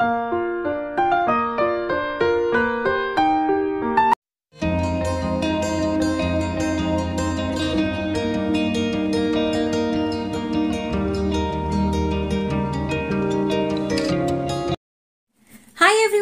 Thank you.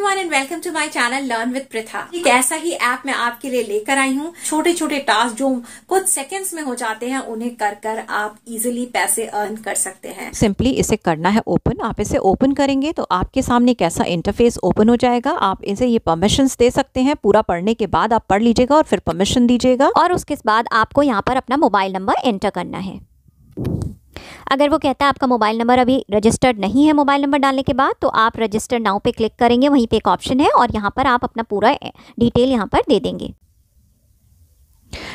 Everyone and welcome to my channel learn with Pratha एक ऐसा ही app मैं आपके लिए लेकर आई हूँ छोटे छोटे टास्क जो कुछ सेकंड्स में हो जाते हैं उन्हें कर कर आप इजीली पैसे अर्न कर सकते हैं सिंपली इसे करना है ओपन आप इसे ओपन करेंगे तो आपके सामने एक ऐसा इंटरफेस ओपन हो जाएगा आप इसे ये परमिशन दे सकते हैं पूरा पढ़ने के बाद आप पढ़ लीजिएगा और फिर परमिशन दीजिएगा और उसके बाद आपको यहाँ पर अपना मोबाइल नंबर एंटर करना है अगर वो कहता है आपका मोबाइल नंबर अभी रजिस्टर्ड नहीं है मोबाइल नंबर डालने के बाद तो आप रजिस्टर नाउ पे क्लिक करेंगे वहीं पे एक ऑप्शन है और यहाँ पर आप अपना पूरा डिटेल यहाँ पर दे देंगे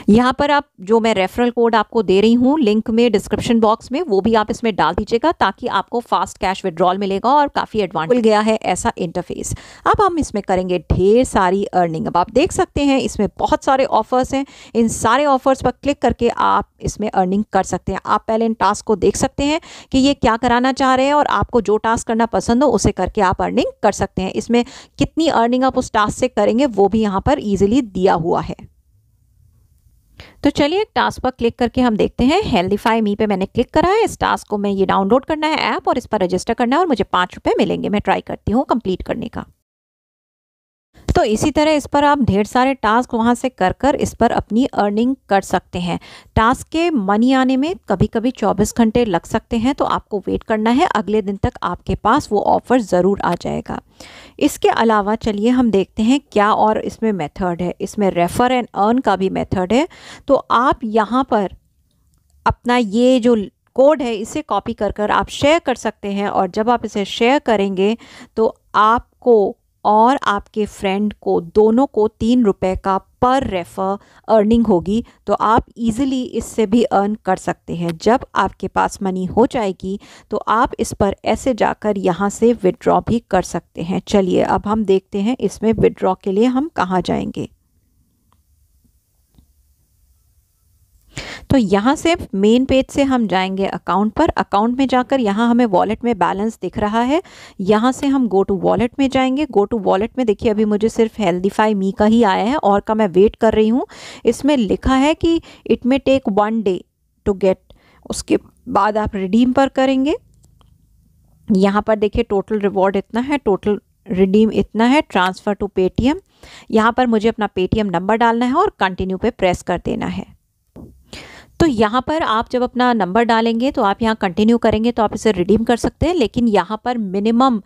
यहाँ पर आप जो मैं रेफरल कोड आपको दे रही हूँ लिंक में डिस्क्रिप्शन बॉक्स में वो भी आप इसमें डाल दीजिएगा ताकि आपको फास्ट कैश विड्रॉल मिलेगा और काफ़ी एडवांटेज मिल गया है ऐसा इंटरफेस अब हम इसमें करेंगे ढेर सारी अर्निंग अब आप देख सकते हैं इसमें बहुत सारे ऑफर्स हैं इन सारे ऑफर्स पर क्लिक करके आप इसमें अर्निंग कर सकते हैं आप पहले इन टास्क को देख सकते हैं कि ये क्या कराना चाह रहे हैं और आपको जो टास्क करना पसंद हो उसे करके आप अर्निंग कर सकते हैं इसमें कितनी अर्निंग आप उस टास्क से करेंगे वो भी यहाँ पर ईजिली दिया हुआ है तो चलिए टास्क पर क्लिक करके हम देखते हैं हेल्दीफाई मी पे मैंने क्लिक करा है इस टास्क को मैं ये डाउनलोड करना है ऐप और इस पर रजिस्टर करना है और मुझे पाँच रुपये मिलेंगे मैं ट्राई करती हूँ कंप्लीट करने का तो इसी तरह इस पर आप ढेर सारे टास्क वहाँ से कर कर इस पर अपनी अर्निंग कर सकते हैं टास्क के मनी आने में कभी कभी 24 घंटे लग सकते हैं तो आपको वेट करना है अगले दिन तक आपके पास वो ऑफ़र ज़रूर आ जाएगा इसके अलावा चलिए हम देखते हैं क्या और इसमें मेथड है इसमें रेफ़र एंड अर्न का भी मेथड है तो आप यहाँ पर अपना ये जो कोड है इसे कॉपी कर कर आप शेयर कर सकते हैं और जब आप इसे शेयर करेंगे तो आपको और आपके फ्रेंड को दोनों को तीन रुपए का पर रेफ़र अर्निंग होगी तो आप इजीली इससे भी अर्न कर सकते हैं जब आपके पास मनी हो जाएगी तो आप इस पर ऐसे जाकर यहाँ से विड्रॉ भी कर सकते हैं चलिए अब हम देखते हैं इसमें विड्रॉ के लिए हम कहाँ जाएंगे तो यहाँ से मेन पेज से हम जाएंगे अकाउंट पर अकाउंट में जाकर यहाँ हमें वॉलेट में बैलेंस दिख रहा है यहाँ से हम गो टू वॉलेट में जाएंगे गो टू वॉलेट में देखिए अभी मुझे सिर्फ हेल्दीफाई मी का ही आया है और का मैं वेट कर रही हूँ इसमें लिखा है कि it may take one day to get उसके बाद आप रिडीम पर करेंगे यहाँ पर देखिए टोटल रिवॉर्ड इतना है टोटल रिडीम इतना है ट्रांसफ़र टू पेटीएम यहाँ पर मुझे अपना पेटीएम नंबर डालना है और कंटिन्यू पे प्रेस कर देना है तो यहाँ पर आप जब अपना नंबर डालेंगे तो आप यहाँ कंटिन्यू करेंगे तो आप इसे रिडीम कर सकते हैं लेकिन यहाँ पर मिनिमम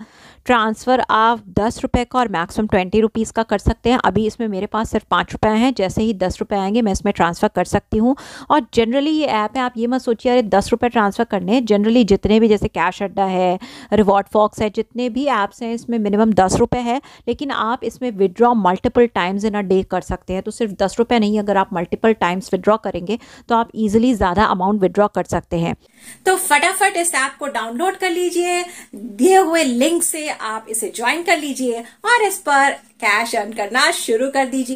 ट्रांसफ़र आप दस रुपये का और मैक्सिमम ट्वेंटी रुपीज़ का कर सकते हैं अभी इसमें मेरे पास सिर्फ पाँच रुपये हैं जैसे ही दस रुपये आएंगे मैं इसमें ट्रांसफ़र कर सकती हूँ और जनरली ये ऐप है आप ये मत सोचिए अरे दस रुपये ट्रांसफ़र करने हैं जनरली जितने भी जैसे कैश अड्डा है रिवॉर्ड फॉक्स है जितने भी ऐप्स हैं इसमें मिनिमम दस रुपये है लेकिन आप इसमें withdraw multiple times in a day कर सकते हैं तो सिर्फ दस रुपये नहीं अगर आप मल्टीपल टाइम्स विदड्रॉ करेंगे तो आप इजिली ज्यादा अमाउंट विद्रॉ कर सकते हैं तो फटाफट इस ऐप को डाउनलोड कर लीजिए दिए हुए लिंक से आप इसे ज्वाइन कर लीजिए और इस पर कैश अर्न करना शुरू कर दीजिए